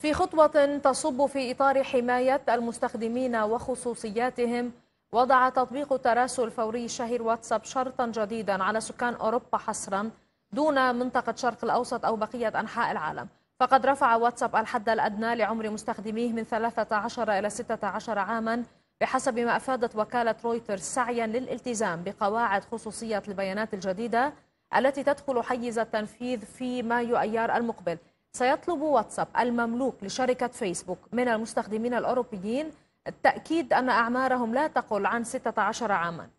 في خطوة تصب في إطار حماية المستخدمين وخصوصياتهم وضع تطبيق التراسل الفوري شهير واتساب شرطا جديدا على سكان أوروبا حصرا دون منطقة شرق الأوسط أو بقية أنحاء العالم فقد رفع واتساب الحد الأدنى لعمر مستخدميه من 13 إلى 16 عاما بحسب ما أفادت وكالة رويترز سعيا للالتزام بقواعد خصوصية البيانات الجديدة التي تدخل حيز التنفيذ في مايو أيار المقبل سيطلب واتساب المملوك لشركة فيسبوك من المستخدمين الأوروبيين التأكيد أن أعمارهم لا تقل عن 16 عاماً